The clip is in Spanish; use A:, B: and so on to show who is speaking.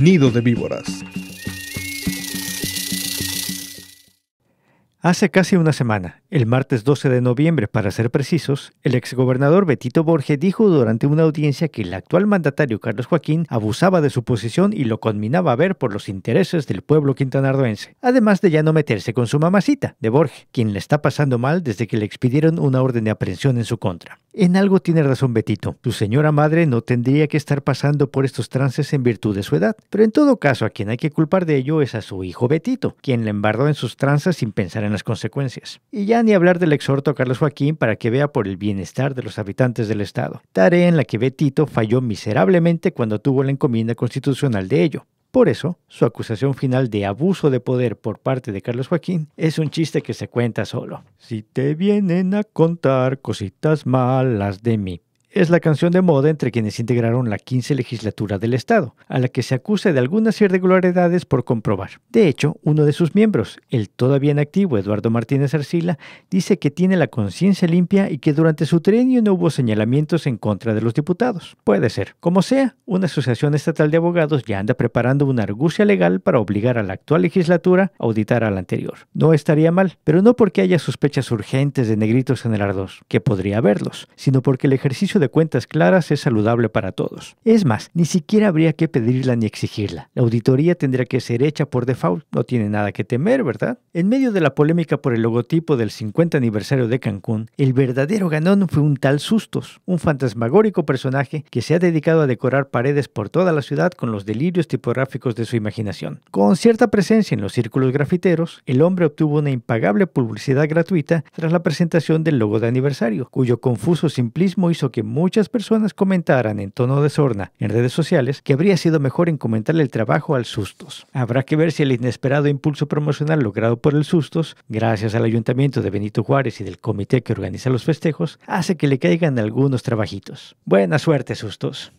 A: Nido de víboras. Hace casi una semana, el martes 12 de noviembre, para ser precisos, el exgobernador Betito Borges dijo durante una audiencia que el actual mandatario Carlos Joaquín abusaba de su posición y lo conminaba a ver por los intereses del pueblo quintanardoense, además de ya no meterse con su mamacita, de Borges, quien le está pasando mal desde que le expidieron una orden de aprehensión en su contra. En algo tiene razón Betito, tu señora madre no tendría que estar pasando por estos trances en virtud de su edad, pero en todo caso a quien hay que culpar de ello es a su hijo Betito, quien le embardó en sus trances sin pensar en las consecuencias. Y ya ni hablar del exhorto a Carlos Joaquín para que vea por el bienestar de los habitantes del Estado, tarea en la que Betito falló miserablemente cuando tuvo la encomienda constitucional de ello. Por eso, su acusación final de abuso de poder por parte de Carlos Joaquín es un chiste que se cuenta solo. Si te vienen a contar cositas malas de mí, es la canción de moda entre quienes integraron la 15 legislatura del Estado, a la que se acusa de algunas irregularidades por comprobar. De hecho, uno de sus miembros, el todavía activo Eduardo Martínez Arcila, dice que tiene la conciencia limpia y que durante su trienio no hubo señalamientos en contra de los diputados. Puede ser. Como sea, una asociación estatal de abogados ya anda preparando una argucia legal para obligar a la actual legislatura a auditar a la anterior. No estaría mal, pero no porque haya sospechas urgentes de negritos en el ardor, que podría haberlos, sino porque el ejercicio de cuentas claras es saludable para todos. Es más, ni siquiera habría que pedirla ni exigirla. La auditoría tendría que ser hecha por default, no tiene nada que temer, ¿verdad? En medio de la polémica por el logotipo del 50 aniversario de Cancún, el verdadero ganón fue un tal Sustos, un fantasmagórico personaje que se ha dedicado a decorar paredes por toda la ciudad con los delirios tipográficos de su imaginación. Con cierta presencia en los círculos grafiteros, el hombre obtuvo una impagable publicidad gratuita tras la presentación del logo de aniversario, cuyo confuso simplismo hizo que muchas personas comentaran en tono de sorna en redes sociales que habría sido mejor encomendarle el trabajo al Sustos. Habrá que ver si el inesperado impulso promocional logrado por el Sustos, gracias al ayuntamiento de Benito Juárez y del comité que organiza los festejos, hace que le caigan algunos trabajitos. Buena suerte, Sustos.